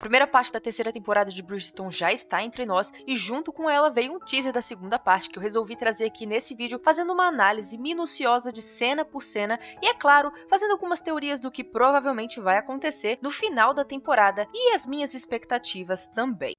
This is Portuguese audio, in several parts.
A primeira parte da terceira temporada de Bridgerton já está entre nós e junto com ela veio um teaser da segunda parte que eu resolvi trazer aqui nesse vídeo, fazendo uma análise minuciosa de cena por cena e, é claro, fazendo algumas teorias do que provavelmente vai acontecer no final da temporada e as minhas expectativas também.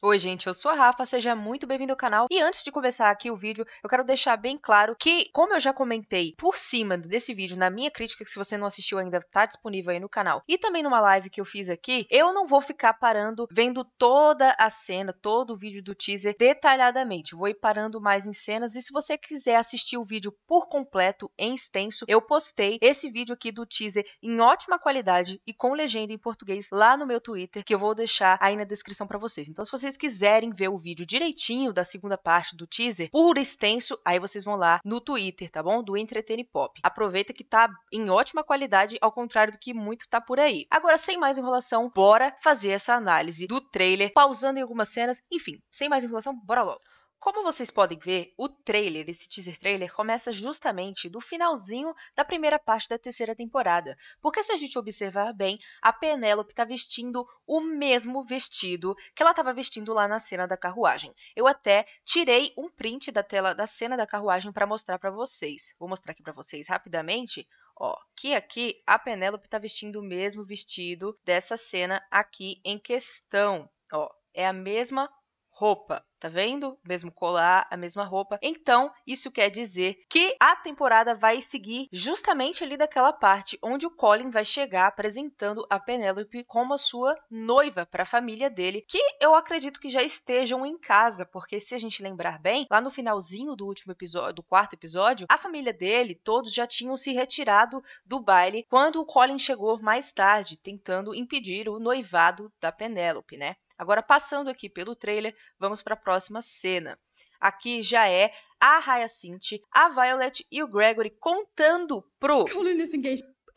Oi, gente, eu sou a Rafa, seja muito bem-vindo ao canal. E antes de começar aqui o vídeo, eu quero deixar bem claro que, como eu já comentei por cima desse vídeo, na minha crítica, que se você não assistiu ainda, tá disponível aí no canal, e também numa live que eu fiz aqui, eu não vou ficar parando vendo toda a cena, todo o vídeo do teaser detalhadamente. Vou ir parando mais em cenas, e se você quiser assistir o vídeo por completo, em extenso, eu postei esse vídeo aqui do teaser em ótima qualidade e com legenda em português lá no meu Twitter, que eu vou deixar aí na descrição para vocês. Então, se você vocês quiserem ver o vídeo direitinho da segunda parte do teaser, por extenso, aí vocês vão lá no Twitter, tá bom? Do Entretene Pop. Aproveita que tá em ótima qualidade, ao contrário do que muito tá por aí. Agora, sem mais enrolação, bora fazer essa análise do trailer, pausando em algumas cenas, enfim, sem mais enrolação, bora logo. Como vocês podem ver, o trailer, esse teaser trailer, começa justamente do finalzinho da primeira parte da terceira temporada. Porque se a gente observar bem, a Penélope está vestindo o mesmo vestido que ela estava vestindo lá na cena da carruagem. Eu até tirei um print da tela da cena da carruagem para mostrar para vocês. Vou mostrar aqui para vocês rapidamente. Ó, que aqui a Penélope está vestindo o mesmo vestido dessa cena aqui em questão. Ó, é a mesma roupa. Tá vendo? Mesmo colar, a mesma roupa. Então, isso quer dizer que a temporada vai seguir justamente ali daquela parte onde o Colin vai chegar apresentando a Penélope como a sua noiva para a família dele, que eu acredito que já estejam em casa, porque se a gente lembrar bem, lá no finalzinho do último episódio, do quarto episódio, a família dele, todos já tinham se retirado do baile quando o Colin chegou mais tarde, tentando impedir o noivado da Penélope, né? Agora, passando aqui pelo trailer, vamos para a próxima cena. Aqui já é a Hyacinth, a Violet e o Gregory contando pro. Colin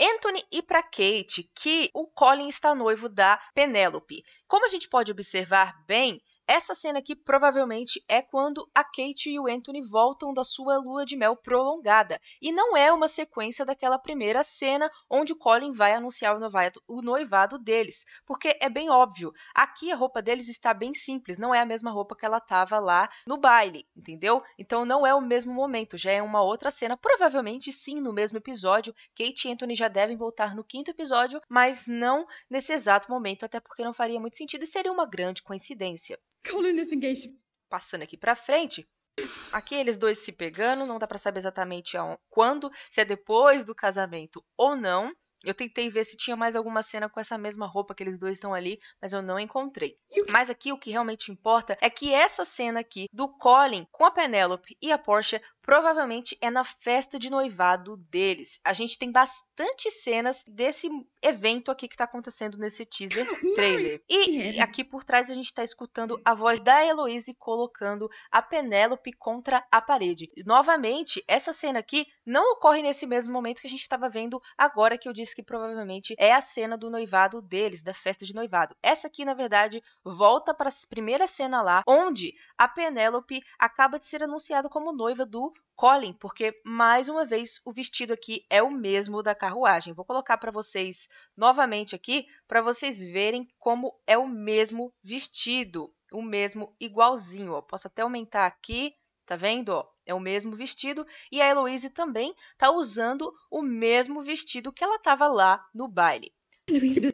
Anthony e para Kate que o Colin está noivo da Penélope. Como a gente pode observar bem, essa cena aqui provavelmente é quando a Kate e o Anthony voltam da sua lua de mel prolongada. E não é uma sequência daquela primeira cena onde o Colin vai anunciar o noivado, deles. Porque é bem óbvio, aqui a roupa deles está bem simples, não é a mesma roupa que ela estava lá no baile, entendeu? Então não é o mesmo momento, já é uma outra cena. Provavelmente sim, no mesmo episódio. Kate e Anthony já devem voltar no quinto episódio, mas não nesse exato momento, até porque não faria muito sentido e seria uma grande coincidência. Colonist engaged. Passando aqui pra frente, Aqui eles dois se pegando, não dá para saber exatamente quando, se é depois do casamento ou não. Eu tentei ver se tinha mais alguma cena com essa mesma roupa que eles dois estão ali, mas eu não encontrei. Mas aqui o que realmente importa é que essa cena aqui do Colin com a Penélope e a Porsche. Provavelmente é na festa de noivado deles. A gente tem bastante cenas desse evento aqui que tá acontecendo nesse teaser trailer. E aqui por trás a gente tá escutando a voz da Heloise colocando a Penélope contra a parede. novamente, essa cena aqui não ocorre nesse mesmo momento que a gente estava vendo agora, que eu disse que provavelmente é a cena do noivado deles, da festa de noivado. Essa aqui, na verdade, volta para a primeira cena lá, onde a Penélope acaba de ser anunciada como noiva do Colin, porque mais uma vez o vestido aqui é o mesmo da carruagem. Vou colocar para vocês novamente aqui para vocês verem como é o mesmo vestido, o mesmo igualzinho. Ó. Posso até aumentar aqui, tá vendo? Ó, é o mesmo vestido e a Heloise também tá usando o mesmo vestido que ela tava lá no baile. Heloise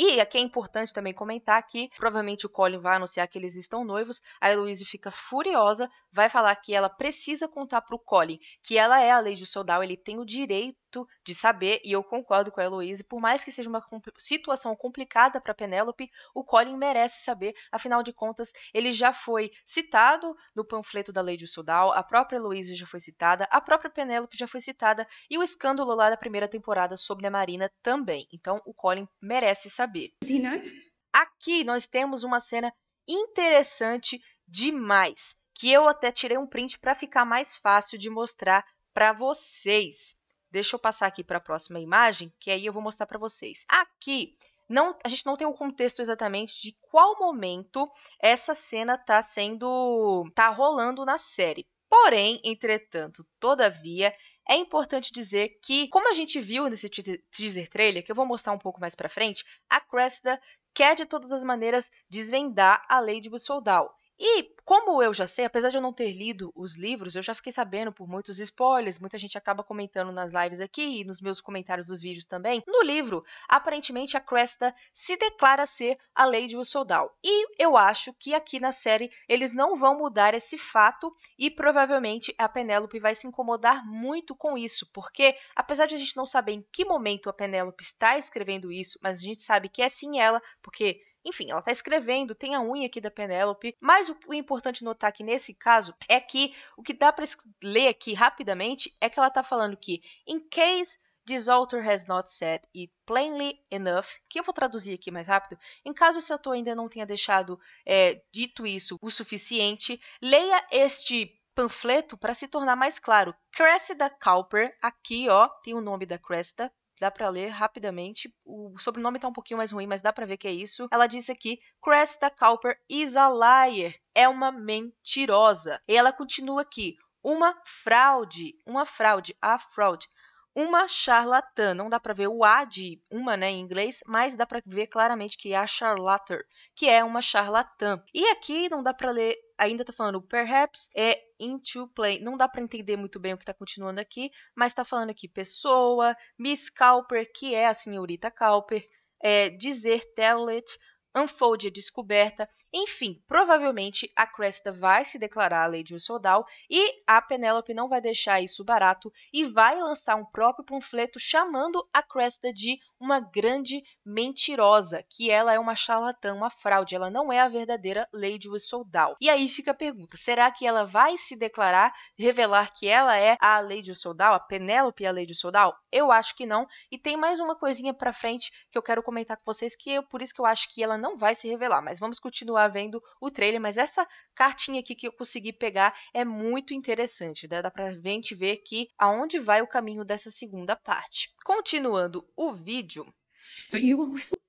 e aqui é importante também comentar que provavelmente o Colin vai anunciar que eles estão noivos. A Eloise fica furiosa, vai falar que ela precisa contar pro Colin que ela é a Lady Soldal, ele tem o direito de saber, e eu concordo com a Heloísa, por mais que seja uma situação complicada para Penélope, o Colin merece saber, afinal de contas, ele já foi citado no panfleto da Lady Sudal, a própria Heloísa já foi citada, a própria Penélope já foi citada, e o escândalo lá da primeira temporada sobre a Marina também. Então, o Colin merece saber. Aqui nós temos uma cena interessante demais, que eu até tirei um print para ficar mais fácil de mostrar para vocês. Deixa eu passar aqui para a próxima imagem, que aí eu vou mostrar para vocês. Aqui não, a gente não tem o um contexto exatamente de qual momento essa cena está sendo está rolando na série. Porém, entretanto, todavia, é importante dizer que, como a gente viu nesse teaser trailer, que eu vou mostrar um pouco mais para frente, a Cressida quer de todas as maneiras desvendar a lei de Whistledown. E como eu já sei, apesar de eu não ter lido os livros, eu já fiquei sabendo por muitos spoilers, muita gente acaba comentando nas lives aqui e nos meus comentários dos vídeos também. No livro, aparentemente a Cresta se declara ser a Lady Usoldal. E eu acho que aqui na série eles não vão mudar esse fato e provavelmente a Penélope vai se incomodar muito com isso, porque apesar de a gente não saber em que momento a Penélope está escrevendo isso, mas a gente sabe que é sim ela, porque enfim, ela está escrevendo, tem a unha aqui da Penélope, mas o, o, importante notar aqui nesse caso é que o que dá para ler aqui rapidamente é que ela está falando que in case This author has not said it plainly enough, que eu vou traduzir aqui mais rápido. Em caso esse autor ainda não tenha deixado é, dito isso o suficiente, leia este panfleto para se tornar mais claro. Cressida Cowper, aqui ó, tem o nome da Cressida, dá para ler rapidamente. O sobrenome tá um pouquinho mais ruim, mas dá para ver que é isso. Ela disse aqui: Cresta Cowper is a liar. É uma mentirosa. E ela continua aqui: uma fraude, uma fraude, a fraude. Uma charlatã, não dá para ver o A de uma né, em inglês, mas dá para ver claramente que é a charlater, que é uma charlatã. E aqui não dá para ler ainda tá falando perhaps é into play. Não dá para entender muito bem o que tá continuando aqui, mas tá falando aqui pessoa, Miss Cowper, que é a senhorita Cowper, é, dizer tell it, unfold a descoberta. Enfim, provavelmente a Cresta vai se declarar a Lady Ursodal e a Penélope não vai deixar isso barato e vai lançar um próprio panfleto chamando a Cresta de uma grande mentirosa, que ela é uma charlatã, uma fraude, ela não é a verdadeira Lady Whistledown. E aí fica a pergunta, será que ela vai se declarar, revelar que ela é a Lady Whistledown, a Penélope é a Lady Whistledown? Eu acho que não, e tem mais uma coisinha pra frente que eu quero comentar com vocês, que por isso que eu acho que ela não vai se revelar, mas vamos continuar vendo o trailer, mas essa cartinha aqui que eu consegui pegar é muito interessante, né? dá pra gente ver que aonde vai o caminho dessa segunda parte. Continuando o vídeo,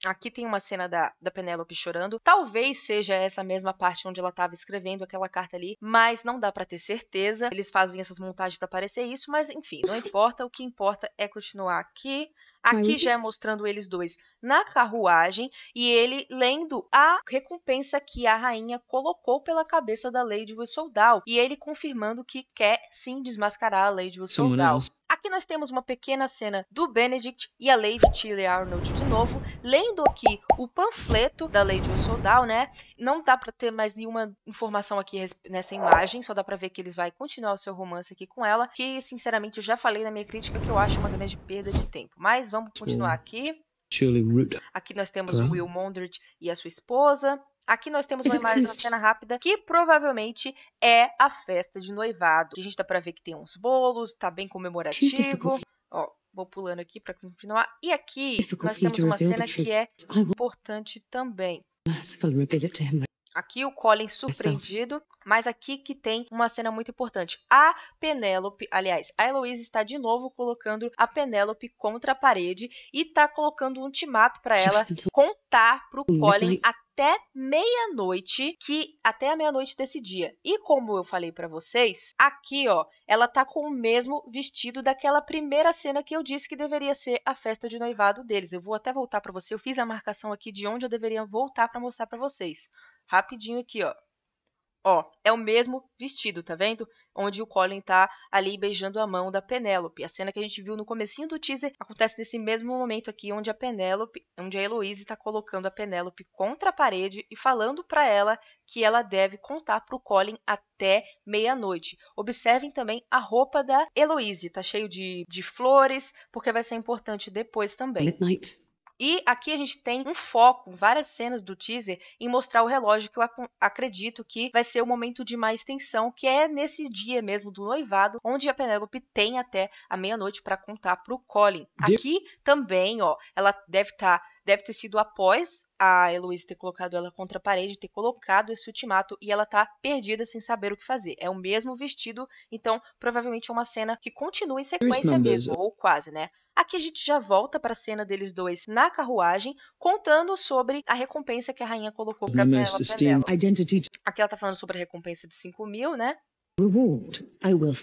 Aqui tem uma cena da, da Penélope chorando. Talvez seja essa mesma parte onde ela estava escrevendo aquela carta ali, mas não dá para ter certeza. Eles fazem essas montagens para parecer isso, mas enfim, não importa. O que importa é continuar aqui. Aqui já é mostrando eles dois na carruagem e ele lendo a recompensa que a rainha colocou pela cabeça da Lady Whistledown e ele confirmando que quer sim desmascarar a Lady Whistledown. Aqui nós temos uma pequena cena do Benedict e a Lady Tilly Arnold de novo, lendo aqui o panfleto da Lady Whistledown, né? Não dá para ter mais nenhuma informação aqui nessa imagem, só dá para ver que eles vai continuar o seu romance aqui com ela, que sinceramente eu já falei na minha crítica que eu acho uma grande perda de tempo. Mas vamos vamos continuar aqui. Aqui nós temos tá. o Will Mondred e a sua esposa. Aqui nós temos uma é imagem cena rápida que provavelmente é a festa de noivado. a gente dá pra ver que tem uns bolos, tá bem é comemorativo. Ó, vou pulando aqui pra continuar. E aqui nós temos uma cena que é, é importante também. Ah, Aqui o Colin surpreendido, mas aqui que tem uma cena muito importante. A Penélope, aliás, a Heloise está de novo colocando a Penélope contra a parede e está colocando um ultimato para ela contar pro Colin até até meia-noite, que até a meia-noite desse dia. E como eu falei para vocês, aqui, ó, ela tá com o mesmo vestido daquela primeira cena que eu disse que deveria ser a festa de noivado deles. Eu vou até voltar para você, eu fiz a marcação aqui de onde eu deveria voltar para mostrar para vocês rapidinho aqui, ó. Ó, é o mesmo vestido, tá vendo? Onde o Colin tá ali beijando a mão da Penélope. A cena que a gente viu no comecinho do teaser acontece nesse mesmo momento aqui, onde a Penélope, onde a Heloise tá colocando a Penélope contra a parede e falando para ela que ela deve contar pro Colin até meia-noite. Observem também a roupa da Heloise, tá cheio de, de flores, porque vai ser importante depois também. Midnight. E aqui a gente tem um foco, várias cenas do teaser, em mostrar o relógio que eu ac acredito que vai ser o momento de mais tensão, que é nesse dia mesmo do noivado, onde a Penélope tem até a meia-noite para contar pro Colin. Aqui também, ó, ela deve estar. Tá deve ter sido após a Heloísa ter colocado ela contra a parede, ter colocado esse ultimato e ela tá perdida sem saber o que fazer. É o mesmo vestido, então provavelmente é uma cena que continua em sequência mesmo, ou quase, né? Aqui a gente já volta para a cena deles dois na carruagem, contando sobre a recompensa que a rainha colocou para ela. Aqui ela tá falando sobre a recompensa de 5 mil, né? Reward, I will.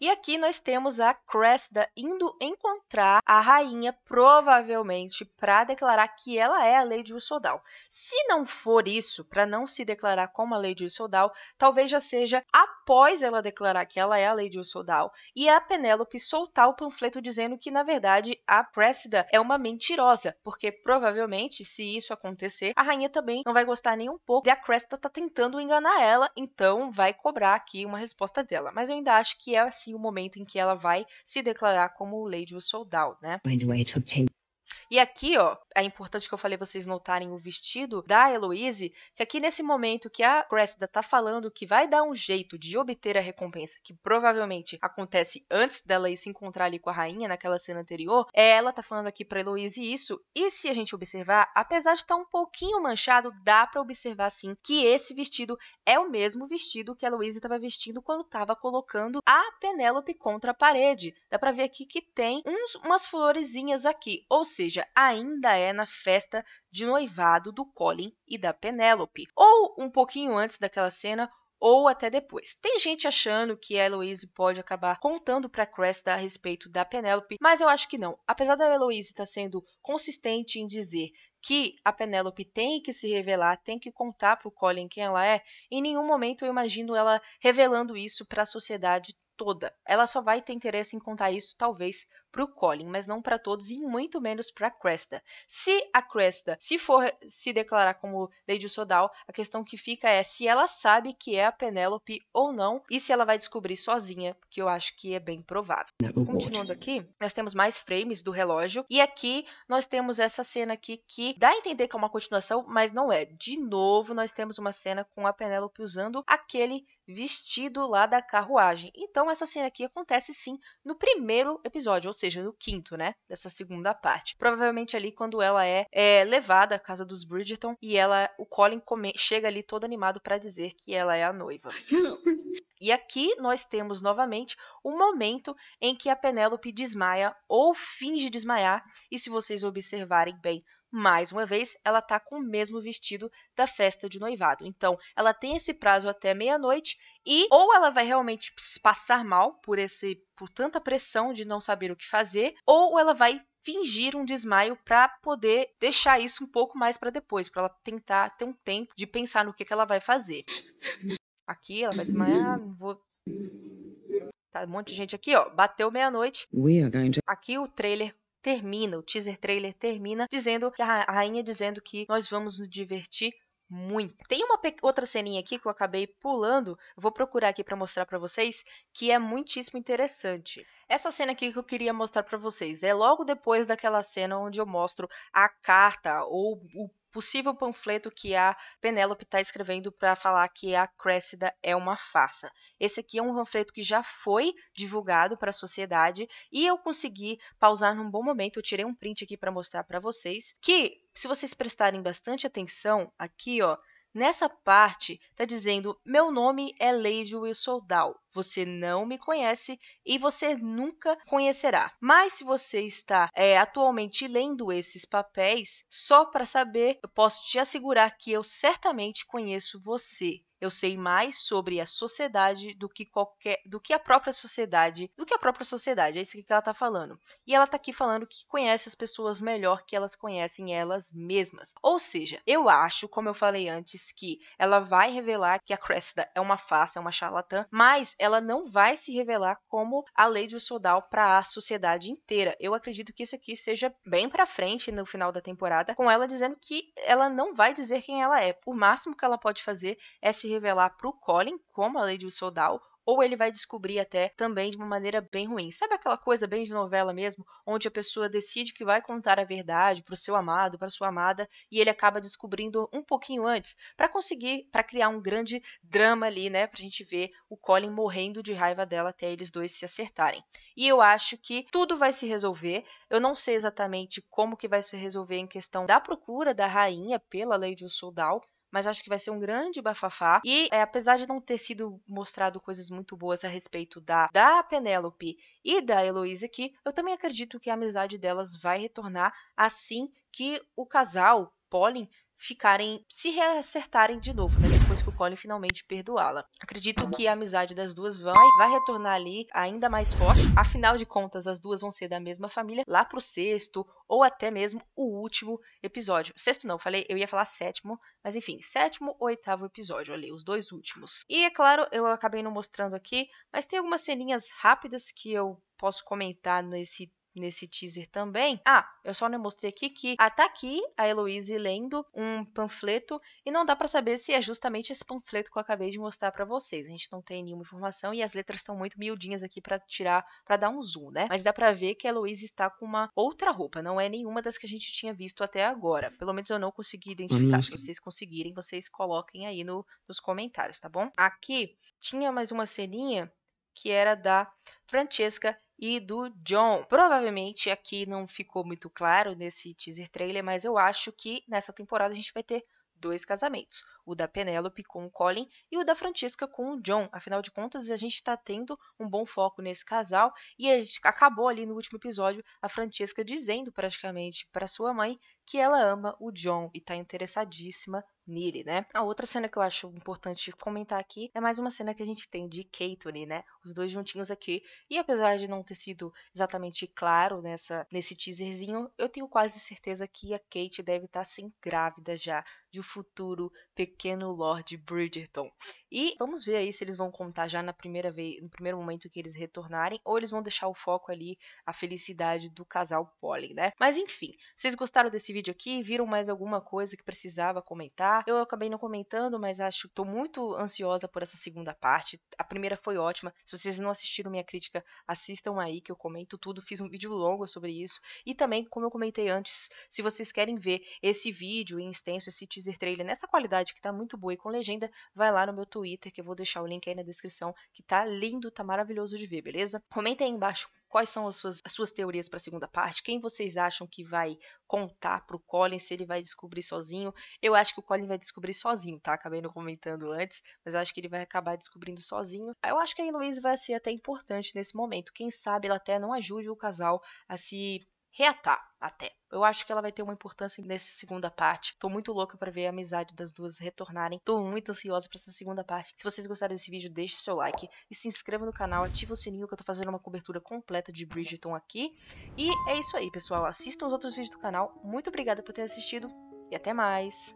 E aqui nós temos a Cressida indo encontrar a rainha, provavelmente para declarar que ela é a Lady Ursodal. Se não for isso, para não se declarar como a Lady Ursodal, talvez já seja após ela declarar que ela é a Lady Ursodal e a Penélope soltar o panfleto dizendo que, na verdade, a Cressida é uma mentirosa, porque provavelmente, se isso acontecer, a rainha também não vai gostar nem um pouco e a Cressida tá tentando enganar ela, então vai cobrar aqui uma resposta resposta dela. Mas eu ainda acho que é assim o momento em que ela vai se declarar como Lady Whistledown, né? E aqui, ó, é importante que eu falei vocês notarem o vestido da Heloise, que aqui nesse momento que a Cressida tá falando que vai dar um jeito de obter a recompensa, que provavelmente acontece antes dela ir se encontrar ali com a rainha naquela cena anterior, é ela tá falando aqui para Heloise isso. E se a gente observar, apesar de estar tá um pouquinho manchado, dá para observar sim que esse vestido é o mesmo vestido que a Heloise estava vestindo quando estava colocando a Penélope contra a parede. Dá para ver aqui que tem uns, umas florezinhas aqui, ou seja, seja, ainda é na festa de noivado do Colin e da Penélope, ou um pouquinho antes daquela cena, ou até depois. Tem gente achando que a Heloise pode acabar contando para Cresta a respeito da Penélope, mas eu acho que não. Apesar da Heloise estar tá sendo consistente em dizer que a Penélope tem que se revelar, tem que contar para o Colin quem ela é, em nenhum momento eu imagino ela revelando isso para a sociedade toda. Ela só vai ter interesse em contar isso, talvez, para o Colin, mas não para todos e muito menos para Cresta. Se a Cresta se for se declarar como Lady Sodal, a questão que fica é se ela sabe que é a Penélope ou não e se ela vai descobrir sozinha, que eu acho que é bem provável. É, Continuando aqui, nós temos mais frames do relógio e aqui nós temos essa cena aqui que dá a entender que é uma continuação, mas não é. De novo, nós temos uma cena com a Penélope usando aquele vestido lá da carruagem. Então essa cena aqui acontece sim no primeiro episódio, ou seja, seja, no quinto, né? Dessa segunda parte. Provavelmente ali quando ela é, é levada à casa dos Bridgerton e ela, o Colin come, chega ali todo animado para dizer que ela é a noiva. E aqui nós temos novamente o um momento em que a Penélope desmaia ou finge desmaiar, e se vocês observarem bem mais uma vez, ela está com o mesmo vestido da festa de noivado. Então, ela tem esse prazo até meia-noite e ou ela vai realmente passar mal por esse por tanta pressão de não saber o que fazer, ou ela vai fingir um desmaio para poder deixar isso um pouco mais para depois, para ela tentar ter um tempo de pensar no que, que ela vai fazer. Aqui ela vai desmaiar, não vou Tá um monte de gente aqui, ó. Bateu meia-noite. Aqui o trailer termina, o teaser trailer termina dizendo a rainha dizendo que nós vamos nos divertir muito. Tem uma outra ceninha aqui que eu acabei pulando, vou procurar aqui para mostrar para vocês, que é muitíssimo interessante. Essa cena aqui que eu queria mostrar para vocês é logo depois daquela cena onde eu mostro a carta ou o possível panfleto que a Penélope está escrevendo para falar que a Cressida é uma farsa. Esse aqui é um panfleto que já foi divulgado para a sociedade e eu consegui pausar num bom momento. Eu tirei um print aqui para mostrar para vocês que, se vocês prestarem bastante atenção aqui, ó, Nessa parte, está dizendo: Meu nome é Lady Dow. Você não me conhece e você nunca conhecerá. Mas se você está é, atualmente lendo esses papéis, só para saber, eu posso te assegurar que eu certamente conheço você. Eu sei mais sobre a sociedade do que qualquer, do que a própria sociedade, do que a própria sociedade. É isso que ela está falando. E ela está aqui falando que conhece as pessoas melhor que elas conhecem elas mesmas. Ou seja, eu acho, como eu falei antes, que ela vai revelar que a Cressida é uma face, é uma charlatã, mas ela não vai se revelar como a Lady Sodal para a sociedade inteira. Eu acredito que isso aqui seja bem para frente no final da temporada, com ela dizendo que ela não vai dizer quem ela é. O máximo que ela pode fazer é se revelar para o Colin como a Lady Soldal ou ele vai descobrir até também de uma maneira bem ruim. Sabe aquela coisa bem de novela mesmo, onde a pessoa decide que vai contar a verdade para o seu amado, para sua amada, e ele acaba descobrindo um pouquinho antes, para conseguir, para criar um grande drama ali, né, pra gente ver o Colin morrendo de raiva dela até eles dois se acertarem. E eu acho que tudo vai se resolver. Eu não sei exatamente como que vai se resolver em questão da procura da rainha pela Lady Soldal, mas acho que vai ser um grande bafafá. E é, apesar de não ter sido mostrado coisas muito boas a respeito da, da Penélope e da Heloísa aqui, eu também acredito que a amizade delas vai retornar assim que o casal, Pollen, ficarem, se reacertarem de novo, né? depois que o Colin finalmente perdoá-la. Acredito que a amizade das duas vai, vai retornar ali ainda mais forte. Afinal de contas, as duas vão ser da mesma família lá pro sexto ou até mesmo o último episódio. Sexto não, falei, eu ia falar sétimo, mas enfim, sétimo ou oitavo episódio ali, os dois últimos. E é claro, eu acabei não mostrando aqui, mas tem algumas ceninhas rápidas que eu posso comentar nesse nesse teaser também. Ah, eu só não mostrei aqui que ah, tá aqui a Heloise lendo um panfleto e não dá para saber se é justamente esse panfleto que eu acabei de mostrar para vocês. A gente não tem nenhuma informação e as letras estão muito miudinhas aqui para tirar, para dar um zoom, né? Mas dá para ver que a Heloise está com uma outra roupa, não é nenhuma das que a gente tinha visto até agora. Pelo menos eu não consegui identificar. Se vocês conseguirem, vocês coloquem aí no, nos comentários, tá bom? Aqui tinha mais uma ceninha que era da Francesca e do John. Provavelmente aqui não ficou muito claro nesse teaser trailer, mas eu acho que nessa temporada a gente vai ter dois casamentos: o da Penélope com o Colin e o da Francisca com o John. Afinal de contas, a gente está tendo um bom foco nesse casal e a gente acabou ali no último episódio a Francisca dizendo praticamente para sua mãe que ela ama o John e está interessadíssima Niri, né? A outra cena que eu acho importante comentar aqui é mais uma cena que a gente tem de Caitlyn, né? Os dois juntinhos aqui. E apesar de não ter sido exatamente claro nessa nesse teaserzinho, eu tenho quase certeza que a Kate deve estar tá, sim grávida já de um futuro pequeno Lord Bridgerton. E vamos ver aí se eles vão contar já na primeira vez, no primeiro momento que eles retornarem, ou eles vão deixar o foco ali a felicidade do casal Polly, né? Mas enfim, vocês gostaram desse vídeo aqui? Viram mais alguma coisa que precisava comentar? comentar. Eu acabei não comentando, mas acho que tô muito ansiosa por essa segunda parte. A primeira foi ótima. Se vocês não assistiram minha crítica, assistam aí que eu comento tudo. Fiz um vídeo longo sobre isso. E também, como eu comentei antes, se vocês querem ver esse vídeo em extenso, esse teaser trailer nessa qualidade que tá muito boa e com legenda, vai lá no meu Twitter que eu vou deixar o link aí na descrição, que tá lindo, tá maravilhoso de ver, beleza? Comentem aí embaixo Quais são as suas, as suas teorias para a segunda parte? Quem vocês acham que vai contar para o Colin se ele vai descobrir sozinho? Eu acho que o Colin vai descobrir sozinho, tá? Acabei não comentando antes, mas eu acho que ele vai acabar descobrindo sozinho. Eu acho que a Heloise vai ser até importante nesse momento. Quem sabe ela até não ajude o casal a se reatar até. Eu acho que ela vai ter uma importância nessa segunda parte. Tô muito louca para ver a amizade das duas retornarem. Tô muito ansiosa para essa segunda parte. Se vocês gostaram desse vídeo, deixe seu like e se inscreva no canal, ative o sininho que eu tô fazendo uma cobertura completa de Bridgeton aqui. E é isso aí, pessoal. Assistam os outros vídeos do canal. Muito obrigada por ter assistido e até mais.